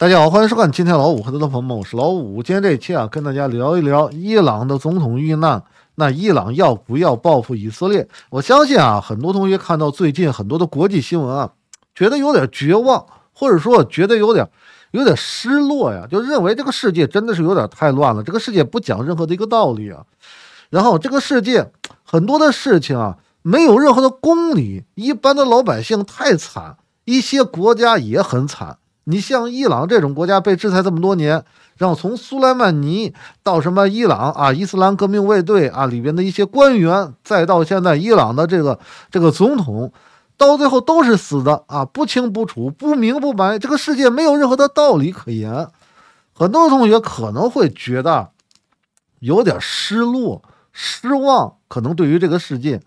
大家好，欢迎收看。今天老五和他的朋友们我是老五。今天这期啊，跟大家聊一聊伊朗的总统遇难，那伊朗要不要报复以色列？我相信啊，很多同学看到最近很多的国际新闻啊，觉得有点绝望，或者说觉得有点有点失落呀，就认为这个世界真的是有点太乱了。这个世界不讲任何的一个道理啊，然后这个世界很多的事情啊，没有任何的公理，一般的老百姓太惨，一些国家也很惨。你像伊朗这种国家被制裁这么多年，然后从苏莱曼尼到什么伊朗啊、伊斯兰革命卫队啊里边的一些官员，再到现在伊朗的这个这个总统，到最后都是死的啊，不清不楚、不明不白，这个世界没有任何的道理可言。很多同学可能会觉得有点失落、失望，可能对于这个世界。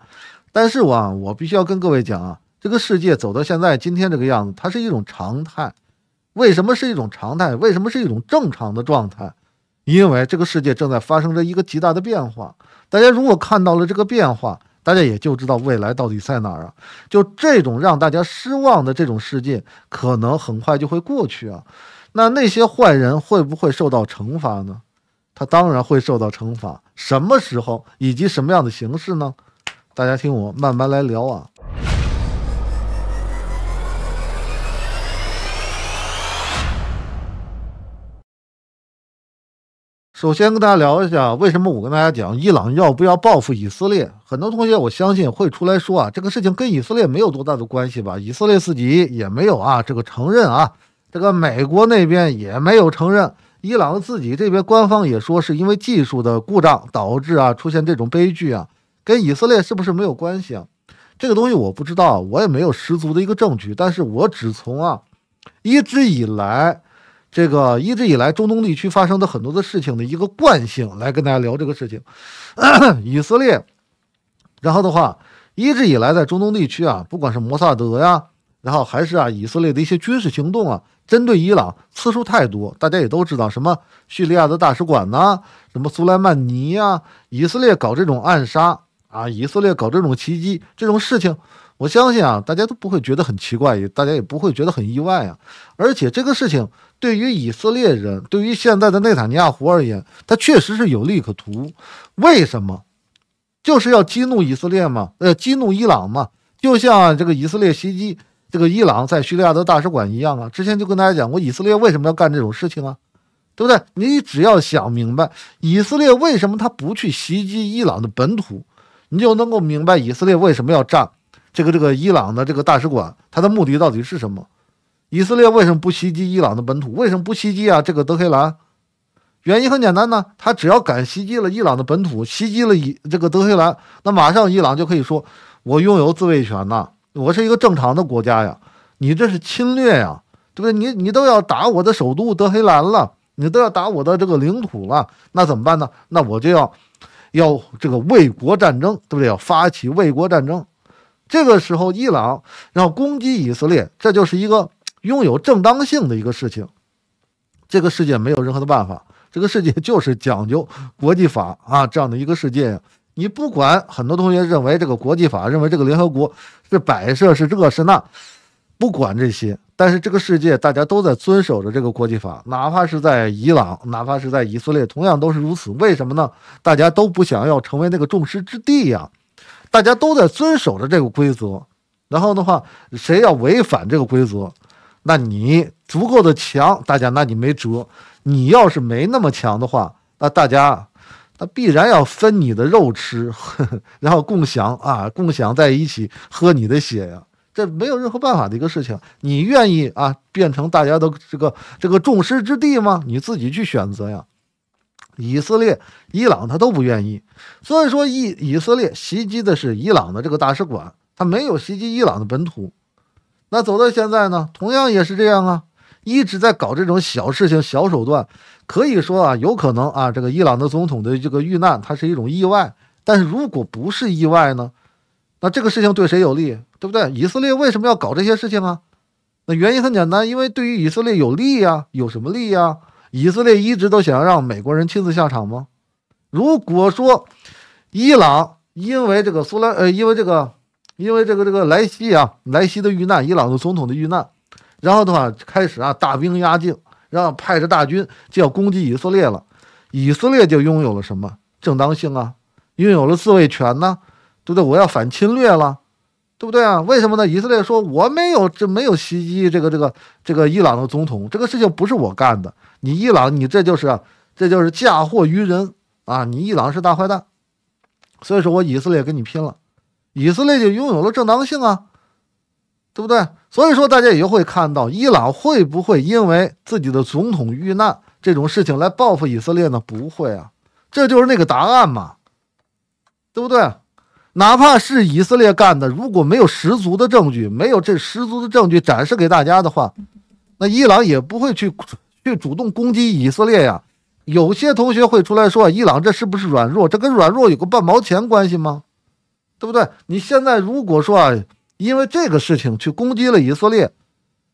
但是啊，我必须要跟各位讲啊，这个世界走到现在今天这个样子，它是一种常态。为什么是一种常态？为什么是一种正常的状态？因为这个世界正在发生着一个极大的变化。大家如果看到了这个变化，大家也就知道未来到底在哪儿啊！就这种让大家失望的这种世界，可能很快就会过去啊！那那些坏人会不会受到惩罚呢？他当然会受到惩罚。什么时候以及什么样的形式呢？大家听我慢慢来聊啊！首先跟大家聊一下，为什么我跟大家讲伊朗要不要报复以色列？很多同学，我相信会出来说啊，这个事情跟以色列没有多大的关系吧？以色列自己也没有啊，这个承认啊，这个美国那边也没有承认。伊朗自己这边官方也说是因为技术的故障导致啊出现这种悲剧啊，跟以色列是不是没有关系啊？这个东西我不知道，我也没有十足的一个证据，但是我只从啊一直以来。这个一直以来中东地区发生的很多的事情的一个惯性，来跟大家聊这个事情。以色列，然后的话，一直以来在中东地区啊，不管是摩萨德呀，然后还是啊以色列的一些军事行动啊，针对伊朗次数太多，大家也都知道，什么叙利亚的大使馆呐，什么苏莱曼尼呀，以色列搞这种暗杀啊，以色列搞这种袭击这种事情。我相信啊，大家都不会觉得很奇怪，也大家也不会觉得很意外啊。而且这个事情对于以色列人，对于现在的内塔尼亚胡而言，他确实是有利可图。为什么？就是要激怒以色列嘛，呃，激怒伊朗嘛。就像这个以色列袭击这个伊朗在叙利亚的大使馆一样啊。之前就跟大家讲过，以色列为什么要干这种事情啊？对不对？你只要想明白以色列为什么他不去袭击伊朗的本土，你就能够明白以色列为什么要战。这个这个伊朗的这个大使馆，它的目的到底是什么？以色列为什么不袭击伊朗的本土？为什么不袭击啊？这个德黑兰？原因很简单呢，他只要敢袭击了伊朗的本土，袭击了伊这个德黑兰，那马上伊朗就可以说：“我拥有自卫权呐，我是一个正常的国家呀，你这是侵略呀，对不对？你你都要打我的首都德黑兰了，你都要打我的这个领土了，那怎么办呢？那我就要要这个卫国战争，对不对？要发起卫国战争。”这个时候，伊朗要攻击以色列，这就是一个拥有正当性的一个事情。这个世界没有任何的办法，这个世界 就是讲究国际法啊，这样的一个世界呀。你不管，很多同学认为这个国际法，认为这个联合国是摆设，是这，是那，不管这些。但是这个世界大家都在遵守着这个国际法，哪怕是在伊朗，哪怕是在以色列，同样都是如此。为什么呢？大家都不想要成为那个众矢之的呀。大家都在遵守着这个规则，然后的话，谁要违反这个规则，那你足够的强，大家那你没辙；你要是没那么强的话，那大家那必然要分你的肉吃，呵 呵然后共享啊，共享在一起喝你的血呀，这没有任何办法的一个事情。你愿意啊变成大家都这个这个众矢之的吗？你自己去选择呀。以色列、伊朗他都不愿意，所以说以，以色列袭击的是伊朗的这个大使馆，他没有袭击伊朗的本土。那走到现在呢，同样也是这样啊，一直在搞这种小事情、小手段。可以说啊，有可能啊，这个伊朗的总统的这个遇难，它是一种意外。但是如果不是意外呢，那这个事情对谁有利，对不对？以色列为什么要搞这些事情啊？那原因很简单，因为对于以色列有利呀，有什么利呀？以色列一直都想要让美国人亲自下场吗？如果说伊朗因为这个苏莱呃，因为这个，因为这个这个莱西啊，莱西的遇难，伊朗的总统的遇难，然后的话开始啊大兵压境，然后派着大军就要攻击以色列了，以色列就拥有了什么正当性啊？拥有了自卫权呢？对不对？我要反侵略了。对不对啊？为什么呢？以色列说我没有这没有袭击这个这个这个伊朗的总统，这个事情不是我干的。你伊朗，你这就是这就是嫁祸于人啊！你伊朗是大坏蛋，所以说我以色列跟你拼了，以色列就拥有了正当性啊，对不对？所以说大家也会看到，伊朗会不会因为自己的总统遇难这种事情来报复以色列呢？不会啊，这就是那个答案嘛，对不对？哪怕是以色列干的，如果没有十足的证据，没有这十足的证据展示给大家的话，那伊朗也不会去去主动攻击以色列呀。有些同学会出来说：“伊朗这是不是软弱？这跟软弱有个半毛钱关系吗？”对不对？你现在如果说啊，因为这个事情去攻击了以色列，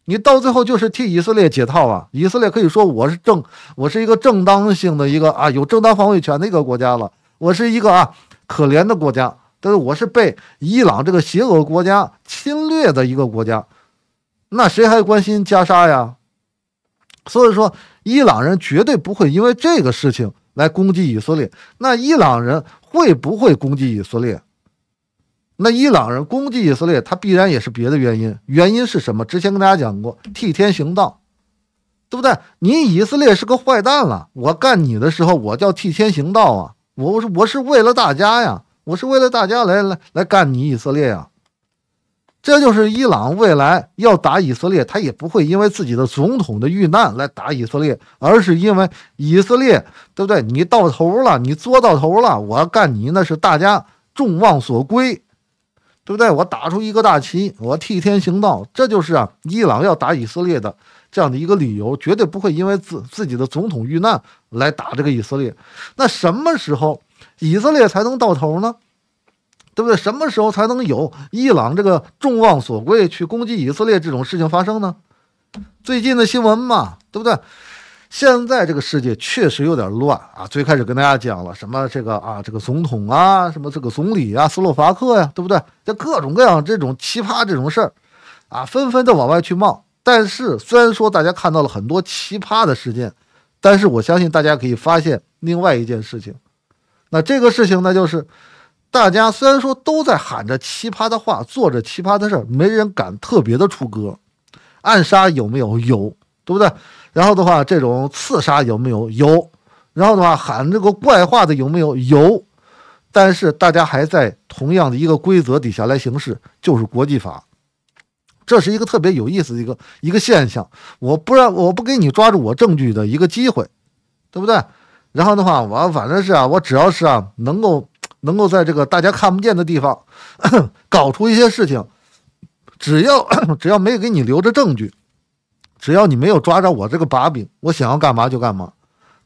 你到最后就是替以色列解套啊。以色列可以说：“我是正，我是一个正当性的一个啊，有正当防卫权的一个国家了。我是一个啊，可怜的国家。”但是我是被伊朗这个邪恶国家侵略的一个国家，那谁还关心加沙呀？所以说，伊朗人绝对不会因为这个事情来攻击以色列。那伊朗人会不会攻击以色列？那伊朗人攻击以色列，他必然也是别的原因。原因是什么？之前跟大家讲过，替天行道，对不对？你以色列是个坏蛋了，我干你的时候，我叫替天行道啊！我我是为了大家呀。我是为了大家来来来干你以色列呀，这就是伊朗未来要打以色列，他也不会因为自己的总统的遇难来打以色列，而是因为以色列对不对？你到头了，你作到头了，我干你那是大家众望所归，对不对？我打出一个大旗，我替天行道，这就是啊伊朗要打以色列的这样的一个理由，绝对不会因为自自己的总统遇难来打这个以色列。那什么时候？以色列才能到头呢，对不对？什么时候才能有伊朗这个众望所归去攻击以色列这种事情发生呢？最近的新闻嘛，对不对？现在这个世界确实有点乱啊！最开始跟大家讲了什么这个啊，这个总统啊，什么这个总理啊，斯洛伐克呀，对不对？这各种各样这种奇葩这种事儿啊，纷纷的往外去冒。但是虽然说大家看到了很多奇葩的事件，但是我相信大家可以发现另外一件事情。那这个事情，呢，就是大家虽然说都在喊着奇葩的话，做着奇葩的事，没人敢特别的出格。暗杀有没有？有，对不对？然后的话，这种刺杀有没有？有。然后的话，喊这个怪话的有没有？有。但是大家还在同样的一个规则底下来行事，就是国际法。这是一个特别有意思的一个一个现象。我不让，我不给你抓住我证据的一个机会，对不对？然后的话，我反正是啊，我只要是啊，能够能够在这个大家看不见的地方 搞出一些事情，只要 只要没有给你留着证据，只要你没有抓着我这个把柄，我想要干嘛就干嘛。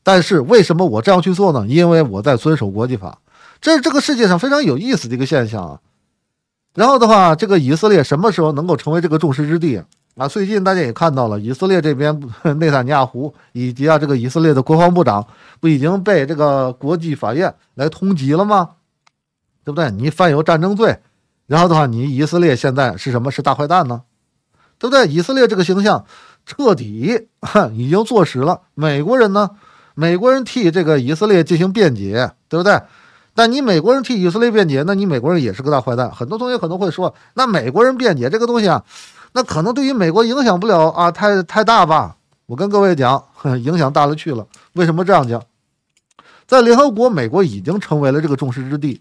但是为什么我这样去做呢？因为我在遵守国际法，这是这个世界上非常有意思的一个现象啊。然后的话，这个以色列什么时候能够成为这个众矢之的？啊，最近大家也看到了，以色列这边 内塔尼亚胡以及啊这个以色列的国防部长不已经被这个国际法院来通缉了吗？对不对？你犯有战争罪，然后的话你以色列现在是什么？是大坏蛋呢？对不对？以色列这个形象彻底已经坐实了。美国人呢？美国人替这个以色列进行辩解，对不对？但你美国人替以色列辩解，那你美国人也是个大坏蛋。很多同学可能会说，那美国人辩解这个东西啊？那可能对于美国影响不了啊，太太大吧？我跟各位讲，影响大了去了。为什么这样讲？在联合国，美国已经成为了这个众矢之的，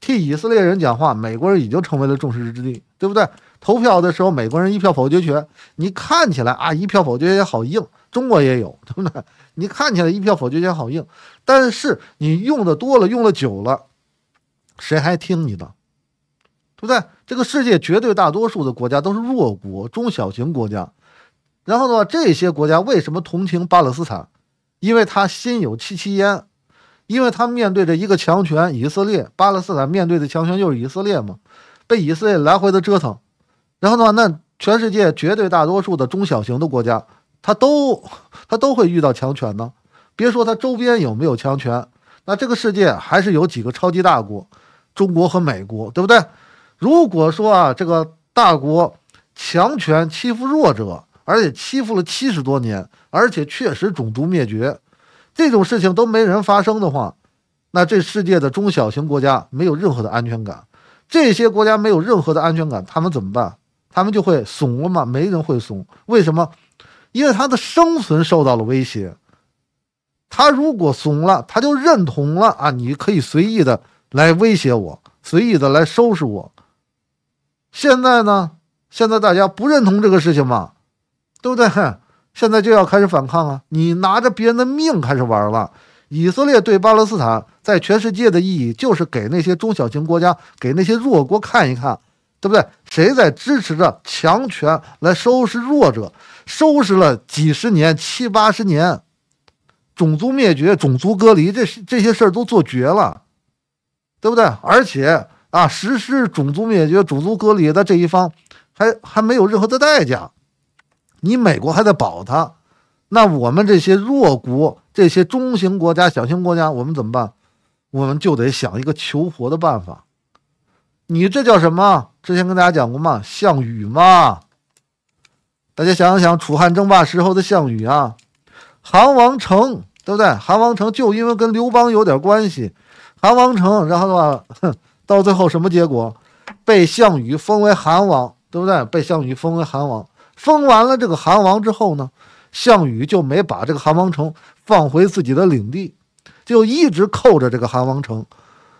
替以色列人讲话，美国人已经成为了众矢之的，对不对？投票的时候，美国人一票否决权，你看起来啊，一票否决权好硬，中国也有，对不对？你看起来一票否决权好硬，但是你用的多了，用的久了，谁还听你的？不对，这个世界绝对大多数的国家都是弱国、中小型国家。然后的话，这些国家为什么同情巴勒斯坦？因为他心有戚戚焉，因为他面对着一个强权，以色列。巴勒斯坦面对的强权就是以色列嘛，被以色列来回的折腾。然后的话，那全世界绝对大多数的中小型的国家，他都他都会遇到强权呢。别说他周边有没有强权，那这个世界还是有几个超级大国，中国和美国，对不对？如果说啊，这个大国强权欺负弱者，而且欺负了七十多年，而且确实种族灭绝这种事情都没人发生的话，那这世界的中小型国家没有任何的安全感。这些国家没有任何的安全感，他们怎么办？他们就会怂了吗？没人会怂。为什么？因为他的生存受到了威胁。他如果怂了，他就认同了啊，你可以随意的来威胁我，随意的来收拾我。现在呢？现在大家不认同这个事情嘛？对不对？现在就要开始反抗啊！你拿着别人的命开始玩了。以色列对巴勒斯坦在全世界的意义，就是给那些中小型国家、给那些弱国看一看，对不对？谁在支持着强权来收拾弱者？收拾了几十年、七八十年，种族灭绝、种族隔离，这这些事儿都做绝了，对不对？而且。啊！实施种族灭绝、种族隔离的这一方，还还没有任何的代价。你美国还在保他，那我们这些弱国、这些中型国家、小型国家，我们怎么办？我们就得想一个求活的办法。你这叫什么？之前跟大家讲过嘛，项羽嘛。大家想想，楚汉争霸时候的项羽啊，韩王成，对不对？韩王成就因为跟刘邦有点关系，韩王成，然后的话，哼。到最后什么结果？被项羽封为韩王，对不对？被项羽封为韩王，封完了这个韩王之后呢，项羽就没把这个韩王城放回自己的领地，就一直扣着这个韩王城，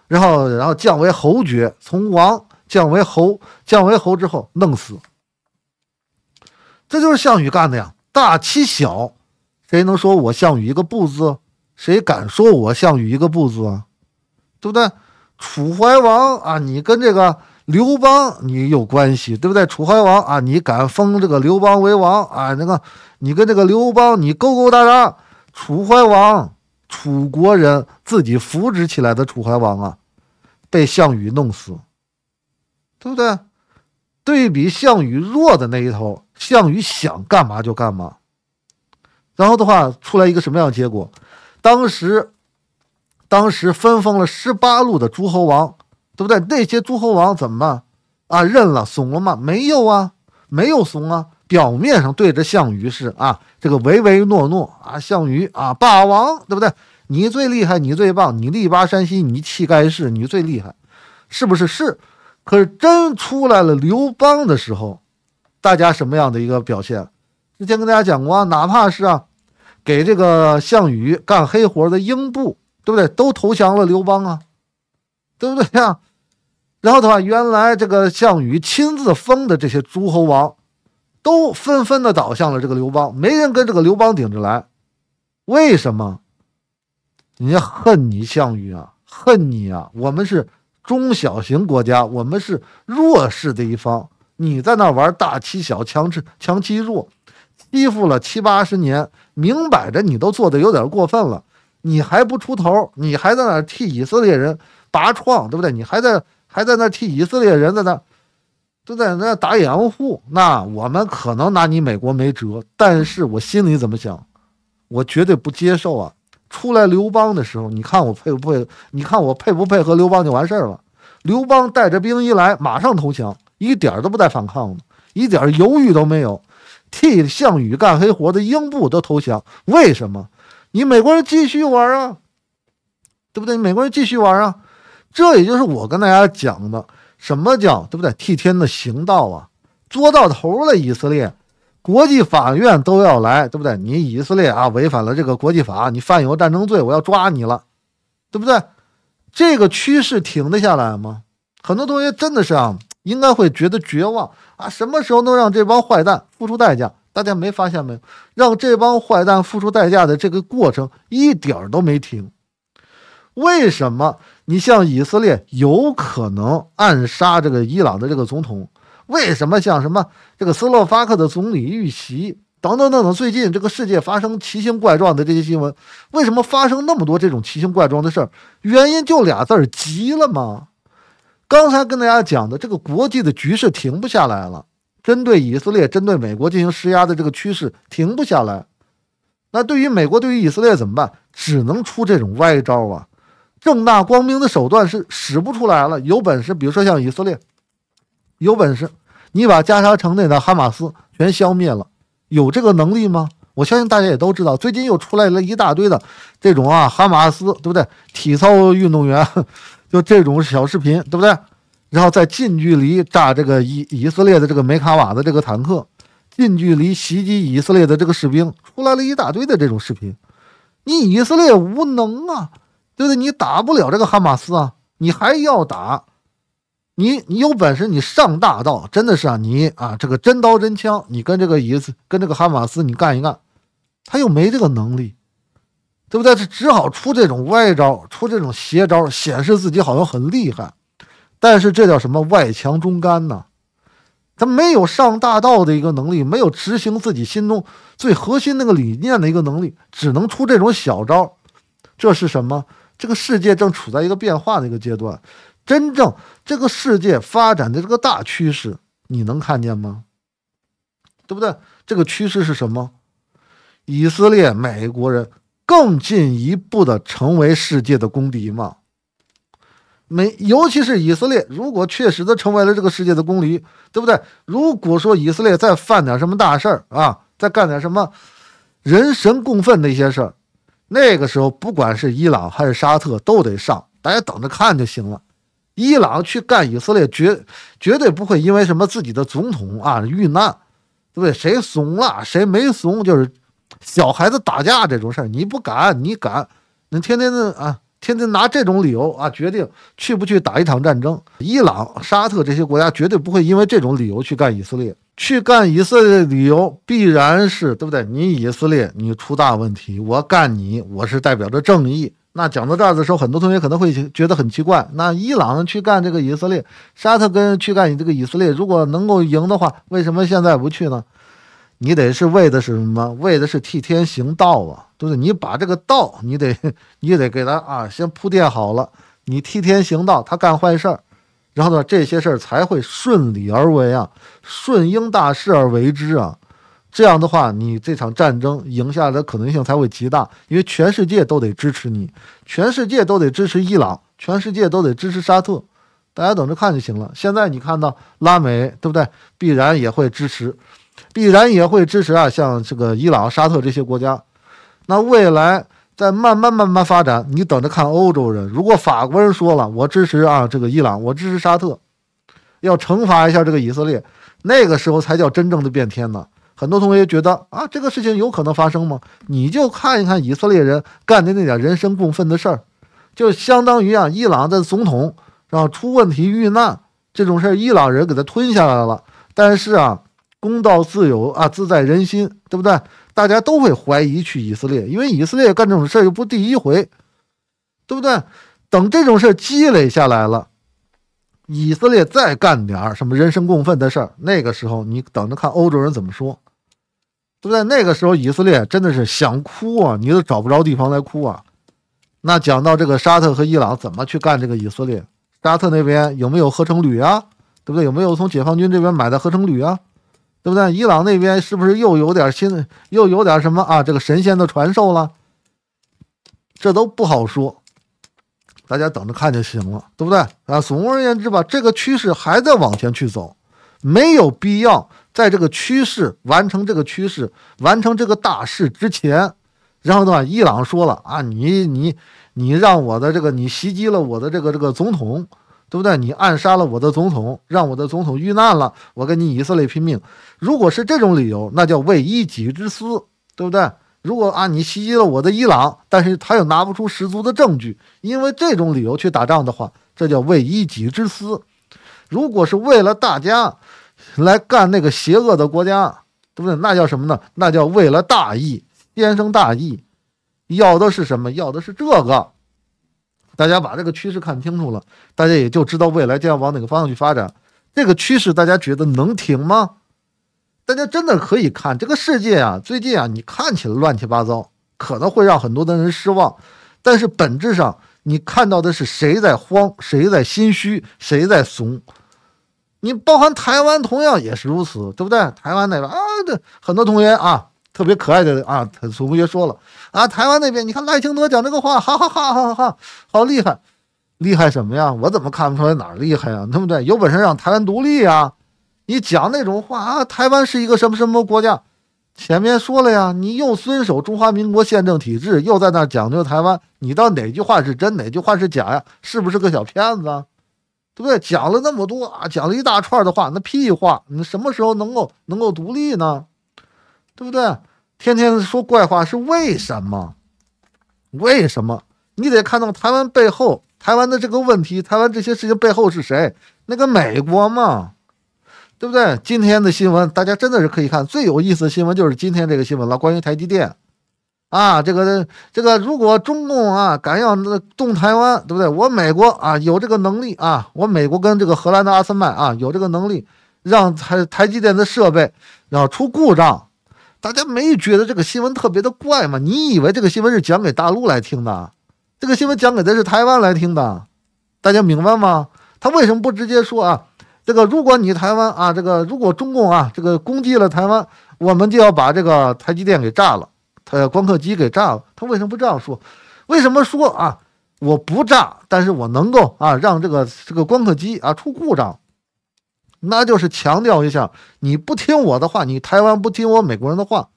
然后然后降为侯爵，从王降为侯，降为侯之后弄死。这就是项羽干的呀，大欺小，谁能说我项羽一个不字？谁敢说我项羽一个不字啊？对不对？楚怀王啊，你跟这个刘邦你有关系，对不对？楚怀王啊，你敢封这个刘邦为王啊？那个，你跟这个刘邦你勾勾搭搭，楚怀王，楚国人自己扶植起来的楚怀王啊，被项羽弄死，对不对？对比项羽弱的那一头，项羽想干嘛就干嘛，然后的话出来一个什么样的结果？当时。当时分封了十八路的诸侯王，对不对？那些诸侯王怎么办？啊？认了怂了吗？没有啊，没有怂啊。表面上对着项羽是啊，这个唯唯诺诺啊。项羽啊，霸王，对不对？你最厉害，你最棒，你力拔山兮，你气盖世，你最厉害，是不是？是。可是真出来了刘邦的时候，大家什么样的一个表现？之前跟大家讲过啊，哪怕是啊，给这个项羽干黑活的英布。对不对？都投降了刘邦啊，对不对呀？然后的话，原来这个项羽亲自封的这些诸侯王，都纷纷的倒向了这个刘邦，没人跟这个刘邦顶着来。为什么？人家恨你项羽啊，恨你啊！我们是中小型国家，我们是弱势的一方，你在那玩大欺小、强吃强欺弱，欺负了七八十年，明摆着你都做的有点过分了。你还不出头，你还在那替以色列人拔创，对不对？你还在还在那替以色列人在那，都在那打掩护。那我们可能拿你美国没辙，但是我心里怎么想，我绝对不接受啊！出来刘邦的时候，你看我配不配？你看我配不配合刘邦就完事儿了。刘邦带着兵一来，马上投降，一点都不带反抗的，一点犹豫都没有。替项羽干黑活的英布都投降，为什么？你美国人继续玩啊，对不对？美国人继续玩啊，这也就是我跟大家讲的什么叫对不对？替天的行道啊，做到头了，以色列，国际法院都要来，对不对？你以色列啊，违反了这个国际法，你犯有战争罪，我要抓你了，对不对？这个趋势停得下来吗？很多同学真的是啊，应该会觉得绝望啊，什么时候能让这帮坏蛋付出代价？大家没发现没有？让这帮坏蛋付出代价的这个过程一点儿都没停。为什么你像以色列有可能暗杀这个伊朗的这个总统？为什么像什么这个斯洛伐克的总理遇袭等等等等？最近这个世界发生奇形怪状的这些新闻，为什么发生那么多这种奇形怪状的事儿？原因就俩字儿：急了嘛。刚才跟大家讲的这个国际的局势停不下来了。针对以色列、针对美国进行施压的这个趋势停不下来。那对于美国、对于以色列怎么办？只能出这种歪招啊！正大光明的手段是使不出来了。有本事，比如说像以色列，有本事你把加沙城内的哈马斯全消灭了，有这个能力吗？我相信大家也都知道，最近又出来了一大堆的这种啊，哈马斯，对不对？体操运动员 就这种小视频，对不对？然后再近距离炸这个以以色列的这个梅卡瓦的这个坦克，近距离袭击以色列的这个士兵，出来了一大堆的这种视频。你以色列无能啊，对不对？你打不了这个哈马斯啊，你还要打？你你有本事你上大道，真的是啊，你啊这个真刀真枪，你跟这个以跟这个哈马斯你干一干，他又没这个能力，对不对？他只好出这种歪招，出这种邪招，显示自己好像很厉害。但是这叫什么外强中干呢？他没有上大道的一个能力，没有执行自己心中最核心那个理念的一个能力，只能出这种小招。这是什么？这个世界正处在一个变化的一个阶段，真正这个世界发展的这个大趋势，你能看见吗？对不对？这个趋势是什么？以色列美国人更进一步的成为世界的公敌吗？没，尤其是以色列，如果确实的成为了这个世界的公驴，对不对？如果说以色列再犯点什么大事儿啊，再干点什么人神共愤的一些事儿，那个时候不管是伊朗还是沙特都得上，大家等着看就行了。伊朗去干以色列绝绝对不会因为什么自己的总统啊遇难，对不对？谁怂了谁没怂，就是小孩子打架这种事儿，你不敢，你敢，你天天的啊。天天拿这种理由啊，决定去不去打一场战争？伊朗、沙特这些国家绝对不会因为这种理由去干以色列。去干以色列的理由必然是对不对？你以色列，你出大问题，我干你，我是代表着正义。那讲到这儿的时候，很多同学可能会觉得很奇怪：那伊朗去干这个以色列，沙特跟去干你这个以色列，如果能够赢的话，为什么现在不去呢？你得是为的是什么？为的是替天行道啊，对不对？你把这个道，你得 你得给他啊，先铺垫好了。你替天行道，他干坏事儿，然后呢，这些事儿才会顺理而为啊，顺应大势而为之啊。这样的话，你这场战争赢下来的可能性才会极大，因为全世界都得支持你，全世界都得支持伊朗，全世界都得支持沙特，大家等着看就行了。现在你看到拉美，对不对？必然也会支持。必然也会支持啊，像这个伊朗、沙特这些国家。那未来在慢慢慢慢发展，你等着看欧洲人。如果法国人说了我支持啊，这个伊朗，我支持沙特，要惩罚一下这个以色列，那个时候才叫真正的变天呢。很多同学觉得啊，这个事情有可能发生吗？你就看一看以色列人干的那点人神共愤的事儿，就相当于啊，伊朗的总统然后出问题遇难这种事儿，伊朗人给他吞下来了。但是啊。公道自有啊，自在人心，对不对？大家都会怀疑去以色列，因为以色列干这种事儿又不第一回，对不对？等这种事儿积累下来了，以色列再干点儿什么人神共愤的事儿，那个时候你等着看欧洲人怎么说，对不对？那个时候以色列真的是想哭啊，你都找不着地方来哭啊。那讲到这个沙特和伊朗怎么去干这个以色列，沙特那边有没有合成旅啊？对不对？有没有从解放军这边买的合成旅啊？对不对？伊朗那边是不是又有点新，又有点什么啊？这个神仙的传授了，这都不好说，大家等着看就行了，对不对？啊，总而言之吧，这个趋势还在往前去走，没有必要在这个趋势完成这个趋势完成这个大事之前，然后呢，伊朗说了啊，你你你让我的这个你袭击了我的这个这个总统。对不对？你暗杀了我的总统，让我的总统遇难了，我跟你以色列拼命。如果是这种理由，那叫为一己之私，对不对？如果啊，你袭击了我的伊朗，但是他又拿不出十足的证据，因为这种理由去打仗的话，这叫为一己之私。如果是为了大家来干那个邪恶的国家，对不对？那叫什么呢？那叫为了大义，天生大义。要的是什么？要的是这个。大家把这个趋势看清楚了，大家也就知道未来将要往哪个方向去发展。这个趋势大家觉得能停吗？大家真的可以看这个世界啊！最近啊，你看起来乱七八糟，可能会让很多的人失望。但是本质上，你看到的是谁在慌，谁在心虚，谁在怂。你包含台湾同样也是如此，对不对？台湾那边啊，对很多同学啊。特别可爱的啊！他同学说了啊，台湾那边你看赖清德讲这个话，好好好好好好好厉害，厉害什么呀？我怎么看不出来哪厉害啊？对不对？有本事让台湾独立呀！你讲那种话啊，台湾是一个什么什么国家？前面说了呀，你又遵守中华民国宪政体制，又在那讲究台湾，你到哪句话是真，哪句话是假呀？是不是个小骗子？啊？对不对？讲了那么多啊，讲了一大串的话，那屁话！你什么时候能够能够独立呢？对不对？天天说怪话是为什么？为什么？你得看到台湾背后，台湾的这个问题，台湾这些事情背后是谁？那个美国嘛，对不对？今天的新闻大家真的是可以看最有意思的新闻就是今天这个新闻了，关于台积电啊，这个这个，如果中共啊敢要动台湾，对不对？我美国啊有这个能力啊，我美国跟这个荷兰的阿斯麦啊有这个能力，让台台积电的设备要出故障。大家没觉得这个新闻特别的怪吗？你以为这个新闻是讲给大陆来听的，这个新闻讲给的是台湾来听的，大家明白吗？他为什么不直接说啊？这个如果你台湾啊，这个如果中共啊这个攻击了台湾，我们就要把这个台积电给炸了，他要光刻机给炸了，他为什么不这样说？为什么说啊？我不炸，但是我能够啊让这个这个光刻机啊出故障。那就是强调一下，你不听我的话，你台湾不听我美国人的话，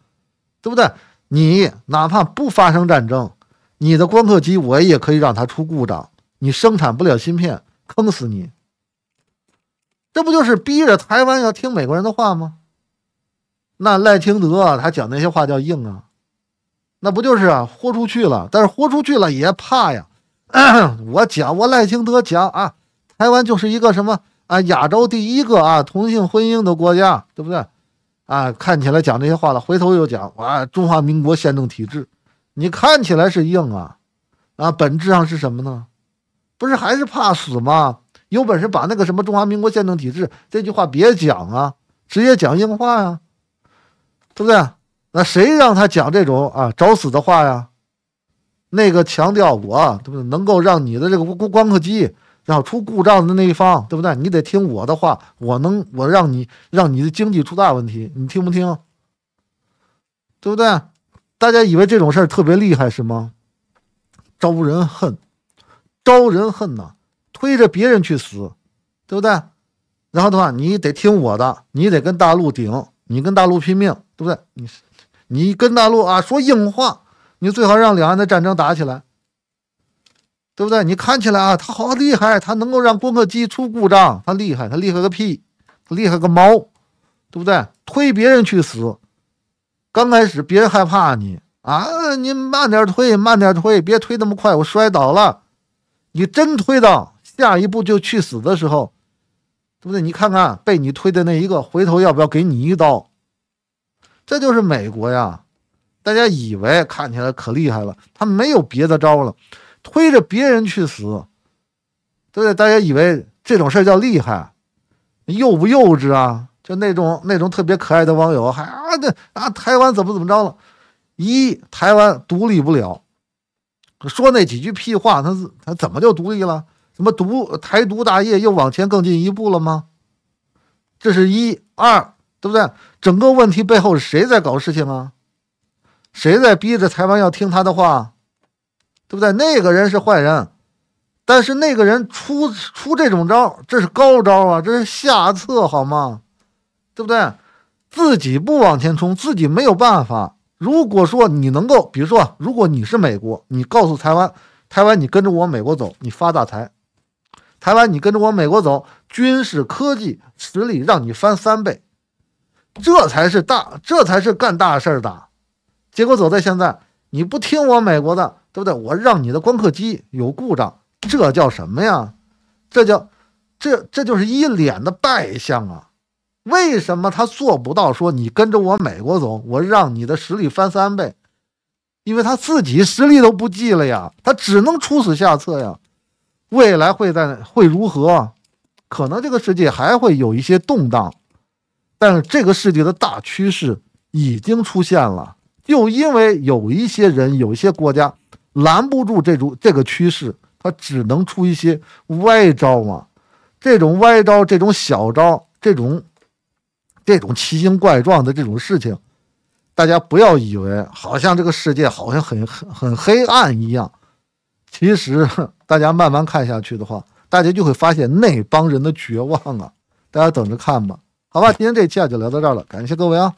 对不对？你哪怕不发生战争，你的光刻机我也可以让它出故障，你生产不了芯片，坑死你。这不就是逼着台湾要听美国人的话吗？那赖清德他讲那些话叫硬啊，那不就是啊，豁出去了。但是豁出去了也怕呀。我讲，我赖清德讲啊，台湾就是一个什么？啊，亚洲第一个啊同性婚姻的国家，对不对？啊，看起来讲这些话了，回头又讲啊中华民国宪政体制，你看起来是硬啊，啊，本质上是什么呢？不是还是怕死吗？有本事把那个什么中华民国宪政体制这句话别讲啊，直接讲硬话呀，对不对？那谁让他讲这种啊找死的话呀？那个强调我，对不对？能够让你的这个光刻机。后出故障的那一方，对不对？你得听我的话，我能，我让你让你的经济出大问题，你听不听？对不对？大家以为这种事儿特别厉害是吗？招人恨，招人恨呐！推着别人去死，对不对？然后的话，你得听我的，你得跟大陆顶，你跟大陆拼命，对不对？你你跟大陆啊说硬话，你最好让两岸的战争打起来。对不对？你看起来啊，他好厉害，他能够让光刻机出故障，他厉害，他厉害个屁，厉害个毛，对不对？推别人去死。刚开始别人害怕你啊，你慢点推，慢点推，别推那么快，我摔倒了。你真推到下一步就去死的时候，对不对？你看看被你推的那一个，回头要不要给你一刀？这就是美国呀，大家以为看起来可厉害了，他没有别的招了。推着别人去死，对不对？大家以为这种事儿叫厉害，幼不幼稚啊？就那种那种特别可爱的网友，还啊那啊台湾怎么怎么着了？一台湾独立不了，说那几句屁话，他他怎么就独立了？什么独台独大业又往前更进一步了吗？这是一二，对不对？整个问题背后是谁在搞事情啊？谁在逼着台湾要听他的话？对不对？那个人是坏人，但是那个人出出这种招，这是高招啊，这是下策，好吗？对不对？自己不往前冲，自己没有办法。如果说你能够，比如说，如果你是美国，你告诉台湾，台湾，你跟着我美国走，你发大财；台湾，你跟着我美国走，军事科技实力让你翻三倍，这才是大，这才是干大事儿的。结果走在现在，你不听我美国的。对不对？我让你的光刻机有故障，这叫什么呀？这叫这这就是一脸的败相啊！为什么他做不到？说你跟着我美国走，我让你的实力翻三倍，因为他自己实力都不济了呀，他只能出此下策呀。未来会在会如何？可能这个世界还会有一些动荡，但是这个世界的大趋势已经出现了。又因为有一些人，有一些国家。拦不住这种这个趋势，他只能出一些歪招嘛。这种歪招，这种小招，这种这种奇形怪状的这种事情，大家不要以为好像这个世界好像很很很黑暗一样。其实大家慢慢看下去的话，大家就会发现那帮人的绝望啊。大家等着看吧。好吧，今天这期啊就聊到这儿了，感谢各位啊。